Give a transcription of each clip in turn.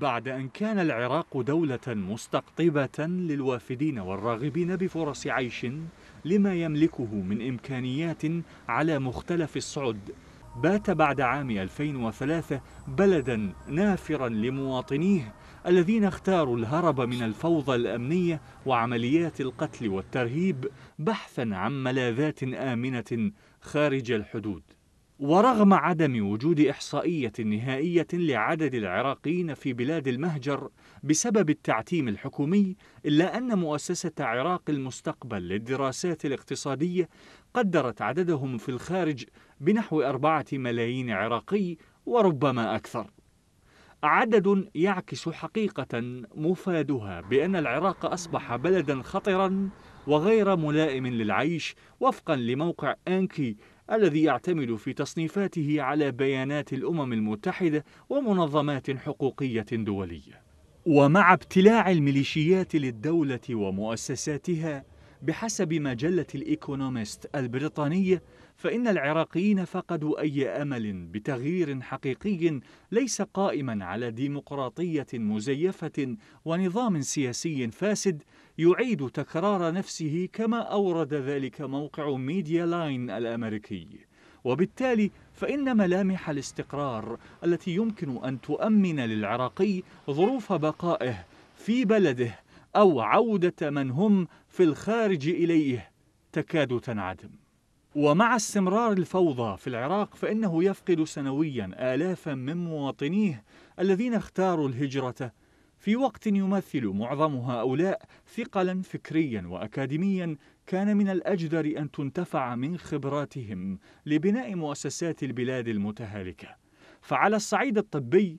بعد أن كان العراق دولة مستقطبة للوافدين والراغبين بفرص عيش لما يملكه من إمكانيات على مختلف الصعد بات بعد عام 2003 بلدا نافرا لمواطنيه الذين اختاروا الهرب من الفوضى الأمنية وعمليات القتل والترهيب بحثا عن ملاذات آمنة خارج الحدود ورغم عدم وجود إحصائية نهائية لعدد العراقيين في بلاد المهجر بسبب التعتيم الحكومي إلا أن مؤسسة عراق المستقبل للدراسات الاقتصادية قدرت عددهم في الخارج بنحو أربعة ملايين عراقي وربما أكثر عدد يعكس حقيقة مفادها بأن العراق أصبح بلدا خطرا وغير ملائم للعيش وفقا لموقع أنكي الذي يعتمد في تصنيفاته على بيانات الأمم المتحدة ومنظمات حقوقية دولية ومع ابتلاع الميليشيات للدولة ومؤسساتها بحسب مجلة الإيكونوميست البريطانية فإن العراقيين فقدوا أي أمل بتغيير حقيقي ليس قائما على ديمقراطية مزيفة ونظام سياسي فاسد يعيد تكرار نفسه كما أورد ذلك موقع ميديا لاين الأمريكي وبالتالي فإن ملامح الاستقرار التي يمكن أن تؤمن للعراقي ظروف بقائه في بلده أو عودة من هم في الخارج إليه تكاد تنعدم ومع استمرار الفوضى في العراق فإنه يفقد سنويا آلافا من مواطنيه الذين اختاروا الهجرة في وقت يمثل معظم هؤلاء ثقلا فكريا وأكاديميا كان من الأجدر أن تنتفع من خبراتهم لبناء مؤسسات البلاد المتهالكة فعلى الصعيد الطبي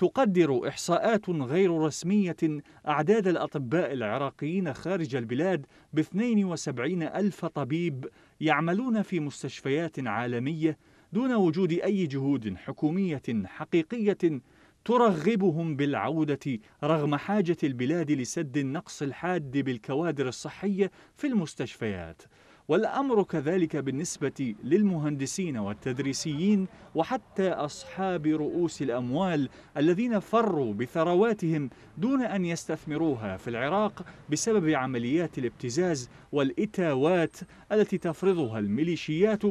تقدر إحصاءات غير رسمية أعداد الأطباء العراقيين خارج البلاد ب 72 ألف طبيب يعملون في مستشفيات عالمية دون وجود أي جهود حكومية حقيقية ترغبهم بالعودة رغم حاجة البلاد لسد النقص الحاد بالكوادر الصحية في المستشفيات والأمر كذلك بالنسبة للمهندسين والتدريسيين وحتى أصحاب رؤوس الأموال الذين فروا بثرواتهم دون أن يستثمروها في العراق بسبب عمليات الابتزاز والإتاوات التي تفرضها الميليشيات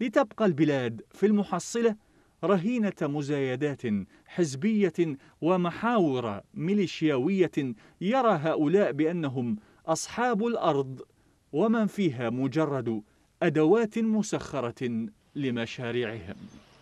لتبقى البلاد في المحصلة رهينة مزايدات حزبية ومحاور ميليشياوية يرى هؤلاء بأنهم أصحاب الأرض ومن فيها مجرد أدوات مسخرة لمشاريعهم